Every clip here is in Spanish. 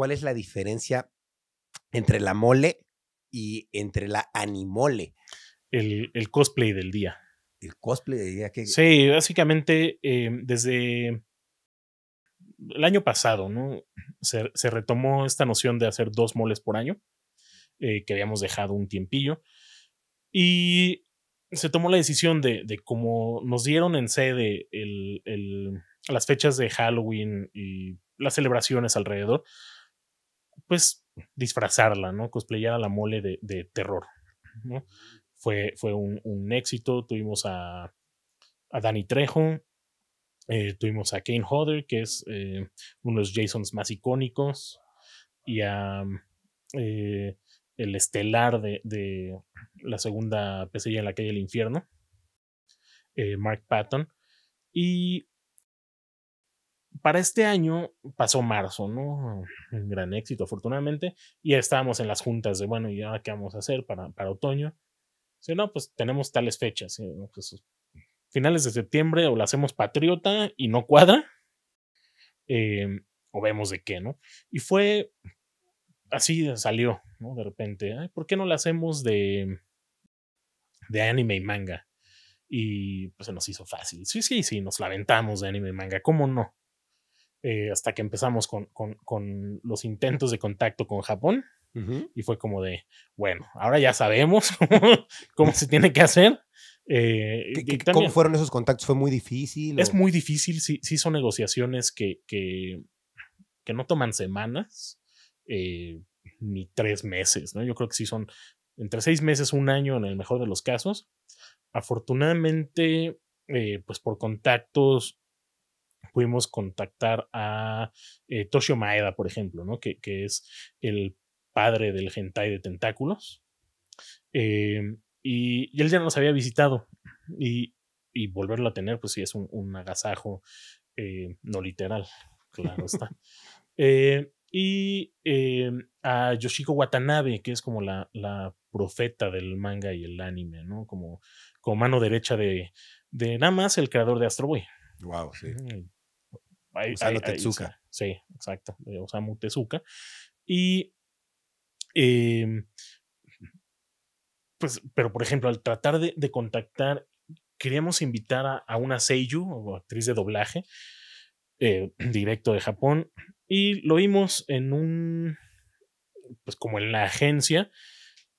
cuál es la diferencia entre la mole y entre la animole. El, cosplay del día. El cosplay del día que... Sí, básicamente eh, desde el año pasado, ¿no? Se, retomó esta noción de hacer dos moles por año, eh, que habíamos dejado un tiempillo. Y se tomó la decisión de, cómo como nos dieron en sede las fechas de Halloween y las celebraciones alrededor, pues, disfrazarla, ¿no? Cosplayar a la mole de, terror, Fue, fue un, éxito, tuvimos a, Danny Trejo, eh, tuvimos a Kane Hodder, que es eh, uno de los Jasons más icónicos, y a eh, el estelar de, de, la segunda pesadilla en la calle del infierno, Mark Patton. Y para este año pasó marzo, ¿no? Un gran éxito, afortunadamente, y estábamos en las juntas de, bueno, ¿y ahora qué vamos a hacer para, otoño? Si no, pues tenemos tales fechas, eh, pues, finales de septiembre o la hacemos patriota y no cuadra, em, o vemos de qué, ¿no? Y fue así, salió, ¿no? De repente, Ay, ¿por qué no la hacemos de, de anime y manga? Y pues se nos hizo fácil. Sí, sí, sí, nos lamentamos de anime y manga, ¿cómo no? Eh, hasta que empezamos con, los intentos de contacto con Japón. Y fue como de, bueno, ahora ya sabemos cómo, se tiene que hacer. Eh, ¿Cómo fueron esos contactos? ¿Fue muy difícil? Es muy difícil, sí, sí son negociaciones que, no toman semanas eh, ni tres meses, ¿no? Yo creo que sí son entre seis meses, un año en el mejor de los casos. Afortunadamente, pues por contactos pudimos contactar a eh, Toshio Maeda, por ejemplo, que, es el padre del hentai de tentáculos. Eh, y, él ya nos había visitado y, volverlo a tener, pues sí, es un, agasajo eh, no literal, claro está. y a Yoshiko Watanabe, que es como la, profeta del manga y el anime, ¿no? Como, como mano derecha de, de nada más el creador de Astro Boy. Wow, sí. A Tezuka sí, exacto. Osamu eh, Tezuka. Y. Em, pues, pero por ejemplo, al tratar de, contactar, queríamos invitar a, una seiyuu o actriz de doblaje, eh, directo de Japón, y lo vimos en un. Pues como en la agencia,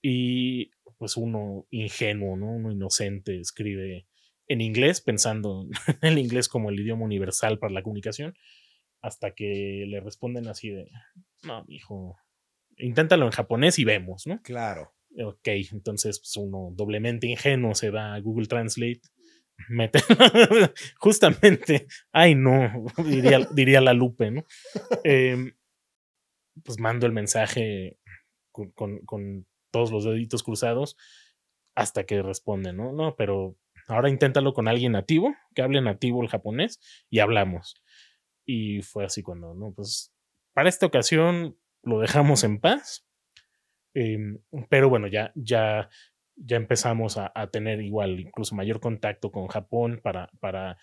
y pues uno ingenuo, ¿no? Uno inocente escribe en inglés, pensando en el inglés como el idioma universal para la comunicación, hasta que le responden así de, no, hijo, inténtalo en japonés y vemos, ¿no? Claro. Ok, entonces pues, uno doblemente ingenuo se va a Google Translate, mete justamente, ay no, diría, la Lupe, ¿no? Em, pues mando el mensaje con, con, todos los deditos cruzados hasta que responde, ¿no? No, pero ahora inténtalo con alguien nativo, que hable nativo el japonés, y hablamos. Y fue así cuando, no, pues para esta ocasión lo dejamos en paz. Em, pero bueno, ya, ya, ya empezamos a, tener igual, incluso mayor contacto con Japón para, para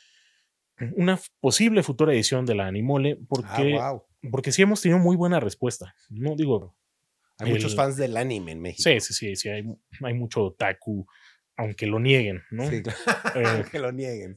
una posible futura edición de la Animole, ah, porque, porque sí hemos tenido muy buena respuesta. No digo. Hay muchos fans del anime en México. Sí, sí, sí, sí hay, hay mucho otaku aunque lo nieguen, ¿no? Sí, eh, aunque lo nieguen.